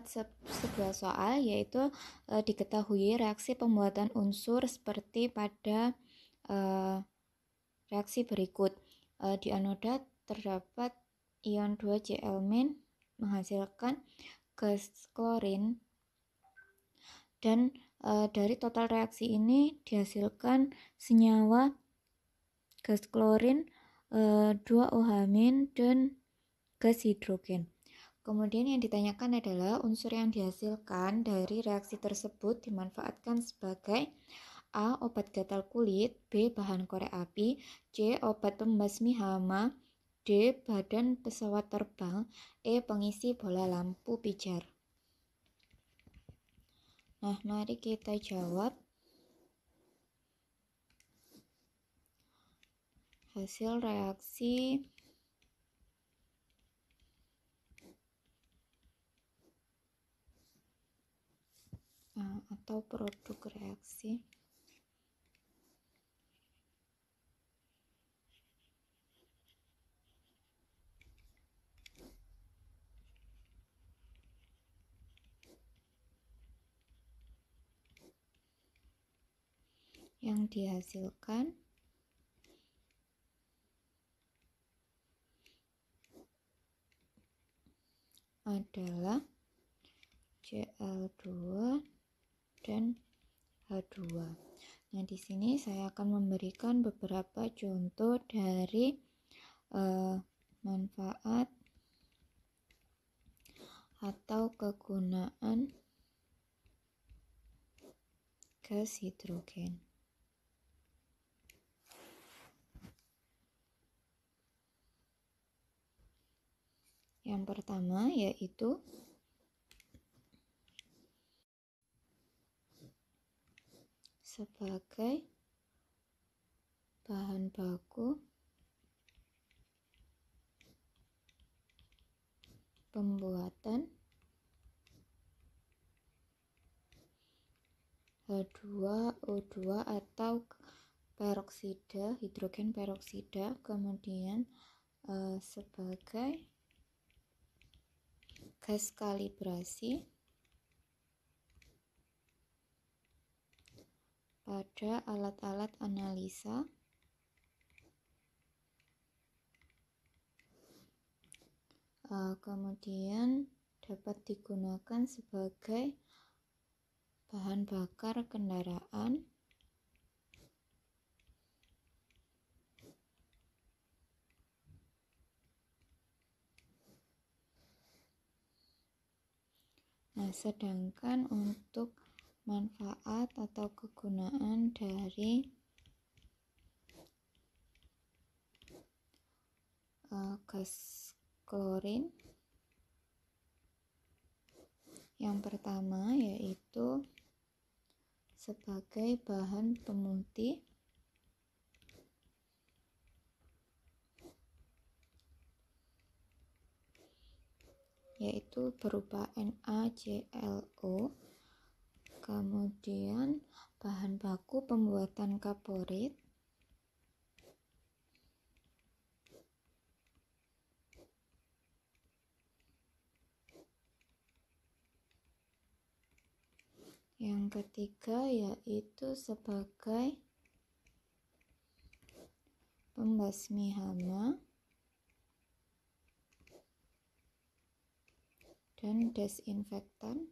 terdapat se sebuah soal yaitu e, diketahui reaksi pembuatan unsur seperti pada e, reaksi berikut. E, di anoda terdapat ion 2Cl- menghasilkan gas klorin dan e, dari total reaksi ini dihasilkan senyawa gas klorin e, 2OH- dan gas hidrogen. Kemudian yang ditanyakan adalah unsur yang dihasilkan dari reaksi tersebut dimanfaatkan sebagai A. Obat gatal kulit B. Bahan korek api C. Obat pembasmi hama D. Badan pesawat terbang E. Pengisi bola lampu pijar Nah, mari kita jawab hasil reaksi atau produk reaksi yang dihasilkan adalah Cl2 dan H2. Nah, di sini saya akan memberikan beberapa contoh dari uh, manfaat atau kegunaan gas hidrogen. Yang pertama yaitu sebagai bahan baku pembuatan H2O2 atau peroksida hidrogen peroksida kemudian uh, sebagai gas kalibrasi pada alat-alat analisa eh, kemudian dapat digunakan sebagai bahan bakar kendaraan Nah, sedangkan untuk manfaat atau kegunaan dari uh, gas klorin yang pertama yaitu sebagai bahan pemutih yaitu berupa NaClO kemudian bahan baku pembuatan kaporit yang ketiga yaitu sebagai pembasmi hama dan desinfektan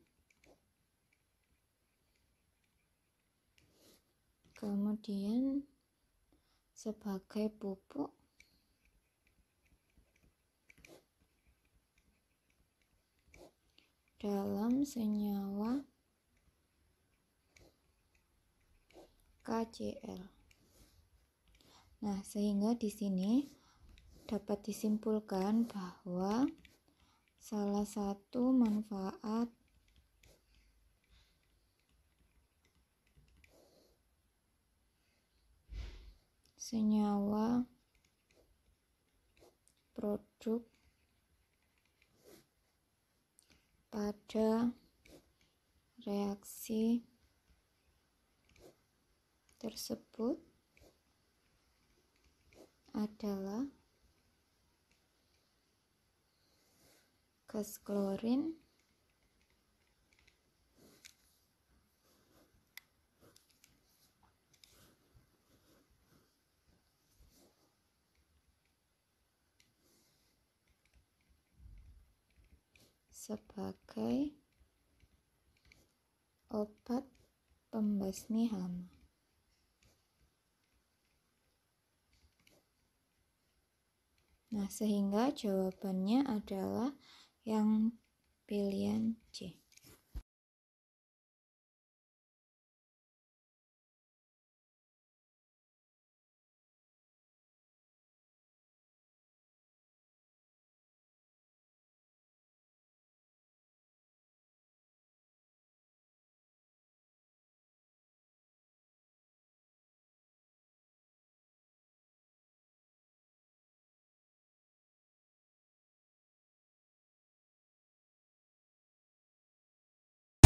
kemudian sebagai pupuk dalam senyawa KCl. Nah, sehingga di sini dapat disimpulkan bahwa salah satu manfaat senyawa produk pada reaksi tersebut adalah gas klorin sebagai obat pembasmi hama. Nah, sehingga jawabannya adalah yang pilihan C.